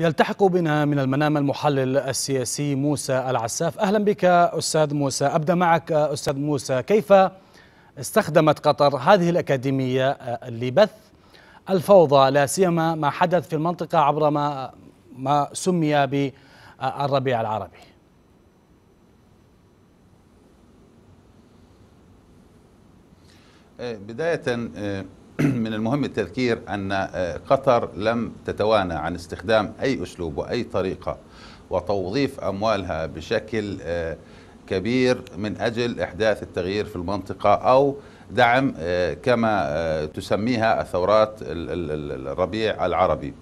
يلتحق بنا من المنام المحلل السياسي موسى العساف أهلا بك أستاذ موسى أبدأ معك أستاذ موسى كيف استخدمت قطر هذه الأكاديمية لبث الفوضى لا سيما ما حدث في المنطقة عبر ما ما سمي بالربيع العربي إيه، بداية إيه، من المهم التذكير أن آه، قطر لم تتوانى عن استخدام أي أسلوب وأي طريقة وتوظيف أموالها بشكل آه، كبير من أجل إحداث التغيير في المنطقة أو دعم آه، كما آه، تسميها الثورات الربيع العربي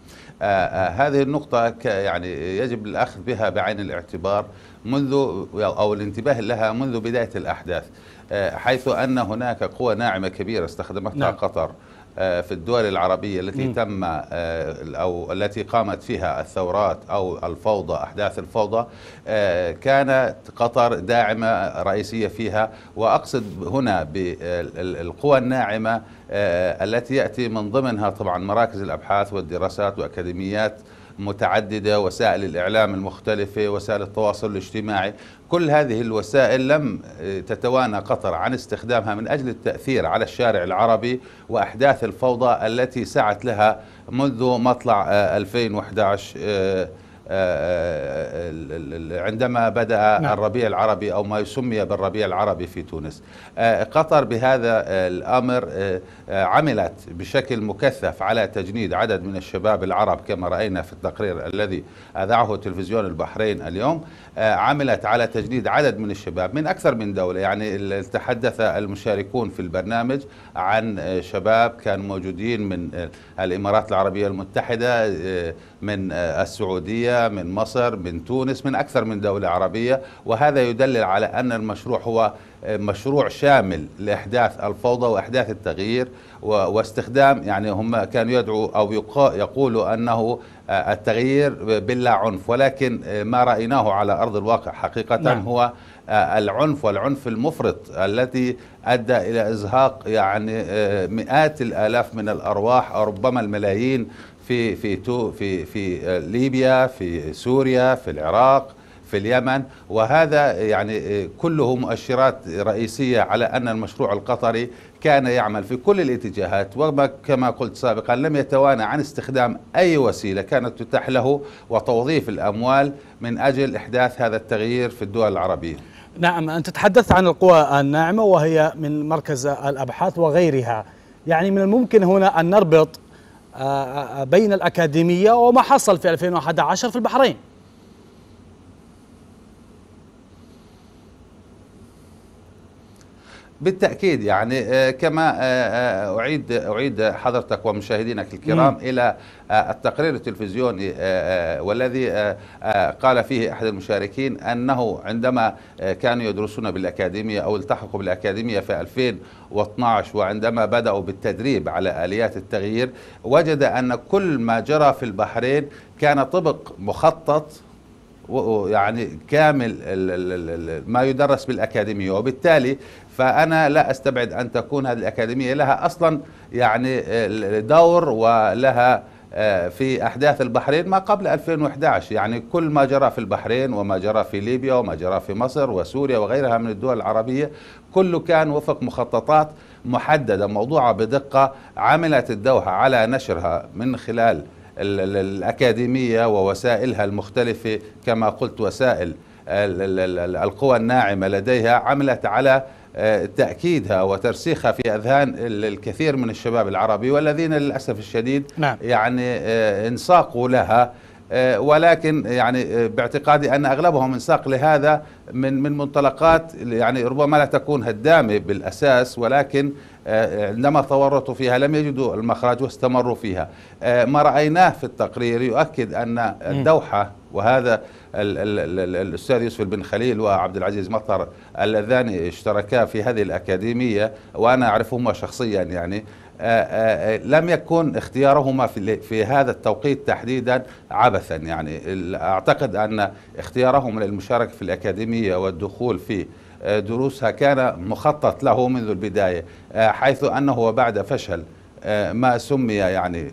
آه، هذه النقطة يعني يجب الأخذ بها بعين الاعتبار منذ أو الانتباه لها منذ بداية الأحداث حيث أن هناك قوة ناعمة كبيرة استخدمتها نعم. قطر آه، في الدول العربية التي تم آه، أو التي قامت فيها الثورات أو الفوضى أحداث الفوضى آه، كانت قطر داعمة رئيسية فيها وأقصد هنا بالقوى الناعمة التي يأتي من ضمنها طبعا مراكز الأبحاث والدراسات وأكاديميات متعددة وسائل الإعلام المختلفة وسائل التواصل الاجتماعي كل هذه الوسائل لم آه، تتوانى قطر عن استخدامها من أجل التأثير على الشارع العربي وأحداث الفوضى التي سعت لها منذ مطلع 2011 آه، آه، آه، عندما بدأ نعم. الربيع العربي أو ما سمي بالربيع العربي في تونس آه، قطر بهذا الأمر عملت بشكل مكثف على تجنيد عدد من الشباب العرب كما رأينا في التقرير الذي أذعه تلفزيون البحرين اليوم عملت على تجنيد عدد من الشباب من أكثر من دولة يعني تحدث المشاركون في البرنامج عن شباب كانوا موجودين من الإمارات العربية المتحدة من السعودية من مصر من تونس من أكثر من دولة عربية وهذا يدلل على أن المشروع هو آه، مشروع شامل لإحداث الفوضى وإحداث التغيير واستخدام يعني هم كانوا يدعوا أو يقولوا أنه آه، التغيير بلا عنف ولكن آه، ما رأيناه على أرض الواقع حقيقة نعم. هو العنف والعنف المفرط الذي ادى الى ازهاق يعني مئات الالاف من الارواح او ربما الملايين في في في في آه، ليبيا في سوريا في العراق في اليمن وهذا يعني آه، كله مؤشرات رئيسية على أن المشروع القطري كان يعمل في كل الاتجاهات وما كما قلت سابقا لم يتوانى عن استخدام أي وسيلة كانت تتاح له وتوظيف الأموال من أجل إحداث هذا التغيير في الدول العربية نعم أنت تحدثت عن القوى الناعمة وهي من مركز الأبحاث وغيرها يعني من الممكن هنا أن نربط آه، آه، آه، بين الأكاديمية وما حصل في 2011 في البحرين بالتأكيد يعني آه، كما آه، آه، أعيد أعيد حضرتك ومشاهدينك الكرام مم. إلى التقرير التلفزيوني والذي قال فيه أحد المشاركين أنه عندما كانوا يدرسون بالأكاديمية أو التحقوا بالأكاديمية في 2012 وعندما بدأوا بالتدريب على آليات التغيير وجد أن كل ما جرى في البحرين كان طبق مخطط يعني كامل ما يدرس بالأكاديمية وبالتالي فأنا لا أستبعد أن تكون هذه الأكاديمية لها أصلا يعني دور ولها آه، في أحداث البحرين ما قبل 2011 يعني كل ما جرى في البحرين وما جرى في ليبيا وما جرى في مصر وسوريا وغيرها من الدول العربية كله كان وفق مخططات محددة موضوعة بدقة عملت الدوحة على نشرها من خلال الأكاديمية ووسائلها المختلفة كما قلت وسائل القوى الناعمة لديها عملت على آه، تأكيدها وترسيخها في أذهان الكثير من الشباب العربي والذين للأسف الشديد نعم. يعني آه، انساقوا لها آه، ولكن يعني آه، باعتقادي ان اغلبهم انساق لهذا من من منطلقات يعني ربما لا تكون هدامه بالاساس ولكن آه، عندما تورطوا فيها لم يجدوا المخرج واستمروا فيها ما رايناه في التقرير يؤكد ان الدوحه وهذا الـ الـ الـ الاستاذ يوسف بن خليل وعبد العزيز مطر اللذان اشتركا في هذه الاكاديميه وانا اعرفهما شخصيا يعني آه، آه، آه، لم يكن اختيارهما في, في هذا التوقيت تحديدا عبثا يعني أعتقد أن اختيارهم للمشاركة في الأكاديمية والدخول في دروسها كان مخطط له منذ البداية حيث أنه بعد فشل آه، ما سمي يعني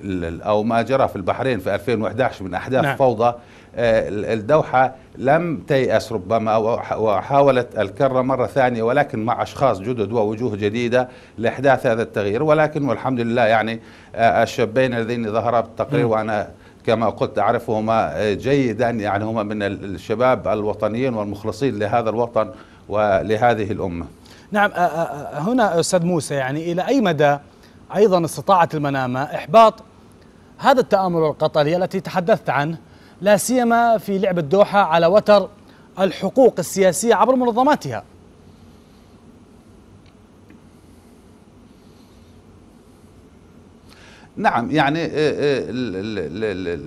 او ما جرى في البحرين في 2011 من احداث نعم. فوضى آه، الدوحه لم تيأس ربما وحاولت الكره مره ثانيه ولكن مع اشخاص جدد ووجوه جديده لاحداث هذا التغيير ولكن والحمد لله يعني آه، الشابين الذين ظهرا بالتقرير وانا كما قلت أعرفهما جيدا يعني هما من الشباب الوطنيين والمخلصين لهذا الوطن ولهذه الأمة نعم هنا أستاذ موسى يعني إلى أي مدى أيضا استطاعت المنامة إحباط هذا التامل القطري التي تحدثت عنه لا سيما في لعب الدوحة على وتر الحقوق السياسية عبر منظماتها نعم يعني آه، آه،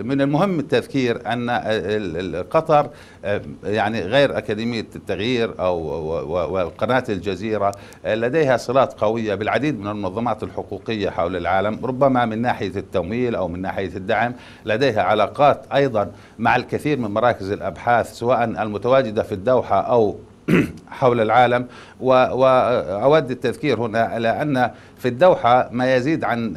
من المهم التذكير ان آه، قطر يعني غير اكاديميه التغيير او وقناه الجزيره لديها صلات قويه بالعديد من المنظمات الحقوقيه حول العالم ربما من ناحيه التمويل او من ناحيه الدعم لديها علاقات ايضا مع الكثير من مراكز الابحاث سواء المتواجده في الدوحه او حول العالم وأود التذكير هنا على أن في الدوحة ما يزيد عن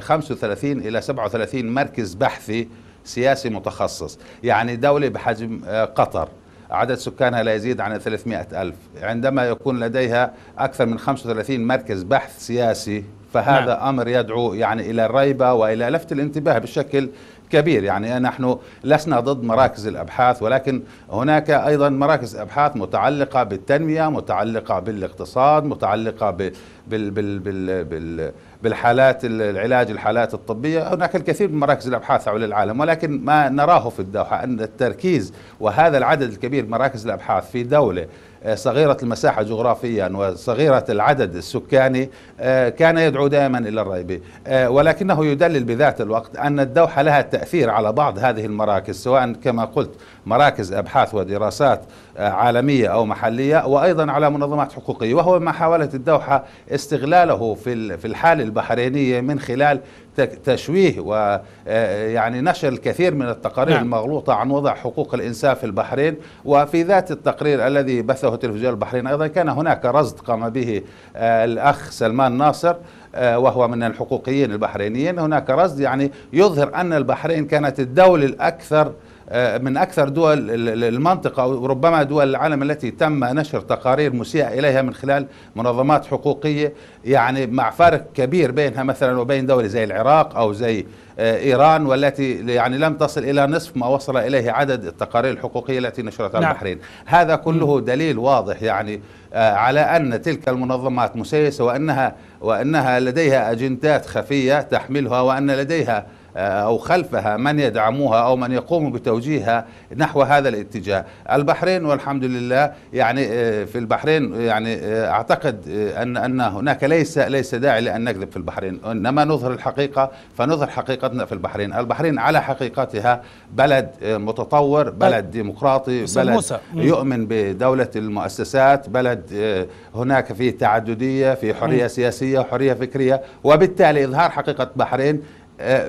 35 آه، إلى 37 مركز بحثي سياسي متخصص يعني دولة بحجم آه، قطر عدد سكانها لا يزيد عن 300 ألف عندما يكون لديها أكثر من 35 مركز بحث سياسي فهذا نعم. أمر يدعو يعني إلى الريبة وإلى لفت الانتباه بشكل كبير يعني نحن لسنا ضد مراكز الأبحاث ولكن هناك أيضا مراكز أبحاث متعلقة بالتنمية متعلقة بالاقتصاد متعلقة بال بال بال بال بالحالات العلاج الحالات الطبية هناك الكثير من مراكز الأبحاث حول العالم ولكن ما نراه في الدوحة أن التركيز وهذا العدد الكبير مراكز الأبحاث في دولة آه، صغيرة المساحة جغرافيا وصغيرة العدد السكاني آه، كان يدعو دائما إلى الريبة آه، ولكنه يدلل بذات الوقت أن الدوحة لها تأثير على بعض هذه المراكز سواء كما قلت مراكز أبحاث ودراسات عالمية أو محلية وأيضا على منظمات حقوقية وهو ما حاولت الدوحة استغلاله في الحالة البحرينية من خلال تشويه ويعني آه، آه، نشر الكثير من التقارير نعم. المغلوطة عن وضع حقوق الإنسان في البحرين وفي ذات التقرير الذي بثه تلفزيون البحرين أيضا كان هناك رصد قام به آه، الأخ سلمان ناصر وهو من الحقوقيين البحرينيين هناك رصد يعني يظهر أن البحرين كانت الدولة الأكثر آه، من أكثر دول المنطقة وربما دول العالم التي تم نشر تقارير مسيئة إليها من خلال منظمات حقوقية يعني مع فارق كبير بينها مثلا وبين دولة زي العراق أو زي آه، إيران والتي يعني لم تصل إلى نصف ما وصل إليه عدد التقارير الحقوقية التي نشرتها نعم. البحرين هذا كله دليل واضح يعني آه، على أن تلك المنظمات مسيسة وأنها, وأنها لديها أجندات خفية تحملها وأن لديها آه، أو خلفها من يدعموها أو من يقوم بتوجيهها نحو هذا الاتجاه البحرين والحمد لله يعني آه، في البحرين يعني آه، أعتقد أن أن هناك ليس ليس داعي لأن نكذب في البحرين إنما نظهر الحقيقة فنظهر حقيقتنا في البحرين البحرين على حقيقتها بلد متطور طيب. بلد ديمقراطي بلد يؤمن بدولة المؤسسات بلد هناك فيه تعددية في حرية سياسية وحرية فكرية وبالتالي إظهار حقيقة بحرين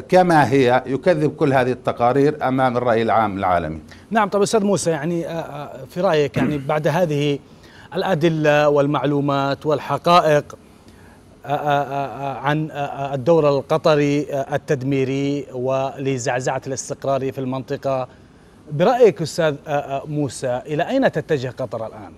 كما هي يكذب كل هذه التقارير امام الراي العام العالمي. نعم طب استاذ موسى يعني آه، آه، في رايك يعني بعد هذه الادله والمعلومات والحقائق آه، عن الدور القطري التدميري ولزعزعه الاستقرار في المنطقه برايك استاذ موسى الى اين تتجه قطر الان؟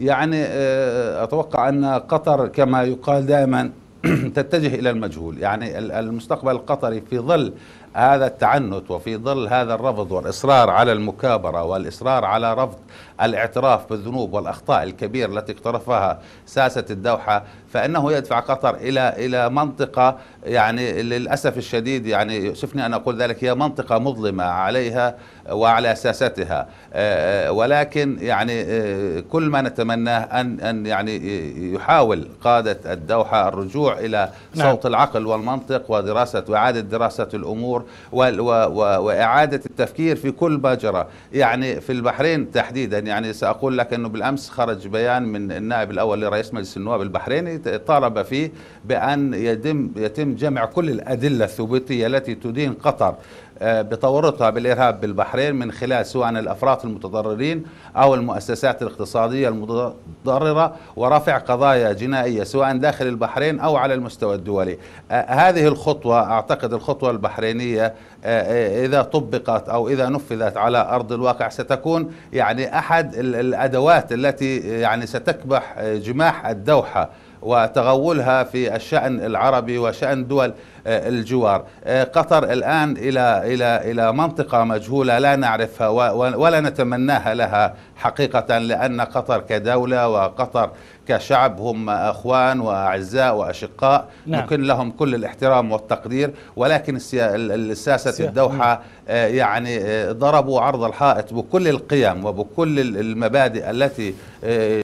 يعني آه، أتوقع أن قطر كما يقال دائما تتجه إلى المجهول يعني المستقبل القطري في ظل هذا التعنت وفي ظل هذا الرفض والإصرار على المكابرة والإصرار على رفض الاعتراف بالذنوب والأخطاء الكبيرة التي اقترفها ساسة الدوحة فانه يدفع قطر الى الى منطقه يعني للاسف الشديد يعني يؤسفني ان اقول ذلك هي منطقه مظلمه عليها وعلى ساستها آه، آه، ولكن يعني آه، كل ما نتمناه ان ان يعني يحاول قاده الدوحه الرجوع الى نعم. صوت نعم. العقل والمنطق ودراسه واعاده دراسه الامور واعاده التفكير في كل ما جرى يعني في البحرين تحديدا يعني ساقول لك انه بالامس خرج بيان من النائب الاول لرئيس مجلس النواب البحريني طالب فيه بأن يتم, يتم جمع كل الأدلة الثبوتية التي تدين قطر آه، بتورطها بالإرهاب بالبحرين من خلال سواء الأفراد المتضررين أو المؤسسات الاقتصادية المتضررة ورفع قضايا جنائية سواء داخل البحرين أو على المستوى الدولي آه، هذه الخطوة أعتقد الخطوة البحرينية آه، إذا طبقت أو إذا نفذت على أرض الواقع ستكون يعني أحد الأدوات التي يعني ستكبح جماح الدوحة وتغولها في الشأن العربي وشأن دول آه، الجوار آه، قطر الآن إلى, إلى, إلى منطقة مجهولة لا نعرفها ولا نتمناها لها حقيقة لأن قطر كدولة وقطر كشعب هم أخوان وأعزاء وأشقاء نعم. يمكن لهم كل الاحترام والتقدير ولكن الساسة الدوحة نعم. آه، يعني ضربوا عرض الحائط بكل القيم وبكل المبادئ التي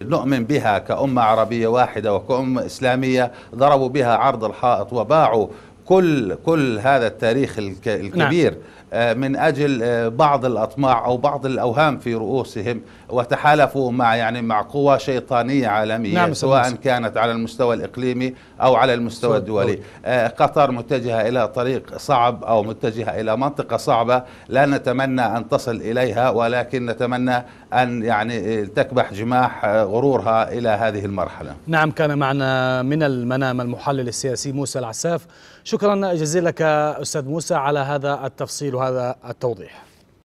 نؤمن بها كأمة عربية واحدة وكأمة إسلامية ضربوا بها عرض الحائط وباعوا كل كل هذا التاريخ نعم. الكبير نعم. من اجل آه، بعض الاطماع او بعض الاوهام في رؤوسهم وتحالفوا مع يعني مع قوى شيطانيه عالميه نعم سواء نعم. كانت على المستوى الاقليمي او على المستوى الدولي آه قطر متجهه الى طريق صعب او متجهه الى منطقه صعبه لا نتمنى ان تصل اليها ولكن نتمنى ان يعني تكبح جماح آه، غرورها الى هذه المرحله نعم كان معنا من المنام المحلل السياسي موسى العساف شكرا جزيلا لك استاذ موسى على هذا التفصيل وهذا التوضيح